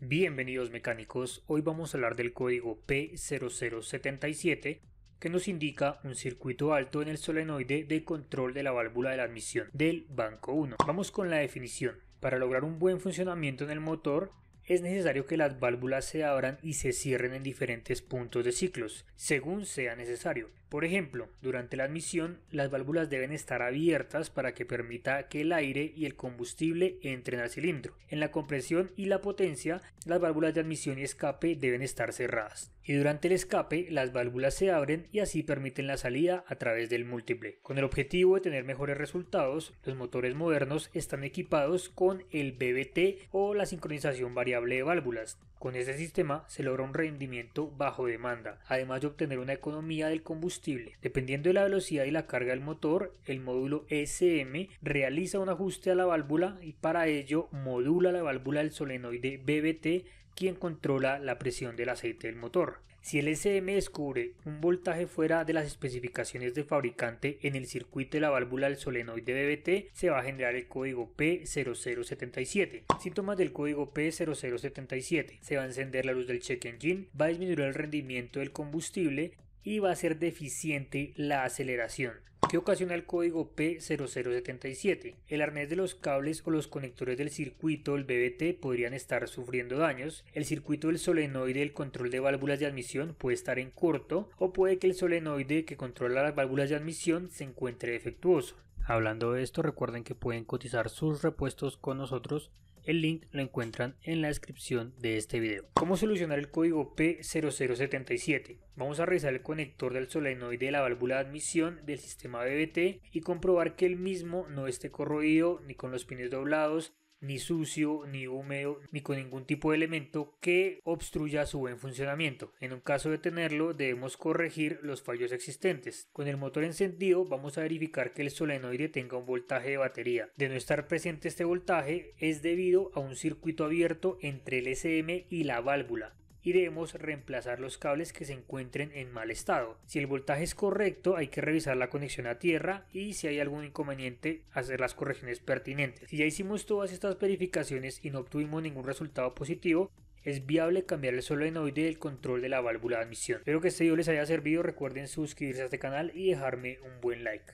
Bienvenidos mecánicos, hoy vamos a hablar del código P0077 que nos indica un circuito alto en el solenoide de control de la válvula de admisión del banco 1. Vamos con la definición. Para lograr un buen funcionamiento en el motor, es necesario que las válvulas se abran y se cierren en diferentes puntos de ciclos, según sea necesario. Por ejemplo, durante la admisión, las válvulas deben estar abiertas para que permita que el aire y el combustible entren al cilindro. En la compresión y la potencia, las válvulas de admisión y escape deben estar cerradas y durante el escape las válvulas se abren y así permiten la salida a través del múltiple. Con el objetivo de tener mejores resultados, los motores modernos están equipados con el BBT o la sincronización variable de válvulas. Con este sistema se logra un rendimiento bajo demanda, además de obtener una economía del combustible. Dependiendo de la velocidad y la carga del motor, el módulo e SM realiza un ajuste a la válvula y para ello modula la válvula del solenoide BBT quien controla la presión del aceite del motor. Si el SM descubre un voltaje fuera de las especificaciones del fabricante en el circuito de la válvula del solenoide BBT, se va a generar el código P0077. Síntomas del código P0077. Se va a encender la luz del check engine, va a disminuir el rendimiento del combustible, y va a ser deficiente la aceleración, que ocasiona el código P0077. El arnés de los cables o los conectores del circuito, el BBT, podrían estar sufriendo daños, el circuito del solenoide del control de válvulas de admisión puede estar en corto o puede que el solenoide que controla las válvulas de admisión se encuentre defectuoso. Hablando de esto, recuerden que pueden cotizar sus repuestos con nosotros. El link lo encuentran en la descripción de este video. ¿Cómo solucionar el código P0077? Vamos a revisar el conector del solenoide de la válvula de admisión del sistema BBT y comprobar que el mismo no esté corroído ni con los pines doblados ni sucio, ni húmedo, ni con ningún tipo de elemento que obstruya su buen funcionamiento. En un caso de tenerlo, debemos corregir los fallos existentes. Con el motor encendido, vamos a verificar que el solenoide tenga un voltaje de batería. De no estar presente este voltaje, es debido a un circuito abierto entre el SM y la válvula y debemos reemplazar los cables que se encuentren en mal estado. Si el voltaje es correcto hay que revisar la conexión a tierra y si hay algún inconveniente hacer las correcciones pertinentes. Si ya hicimos todas estas verificaciones y no obtuvimos ningún resultado positivo, es viable cambiar el solenoide del control de la válvula de admisión. Espero que este video les haya servido, recuerden suscribirse a este canal y dejarme un buen like.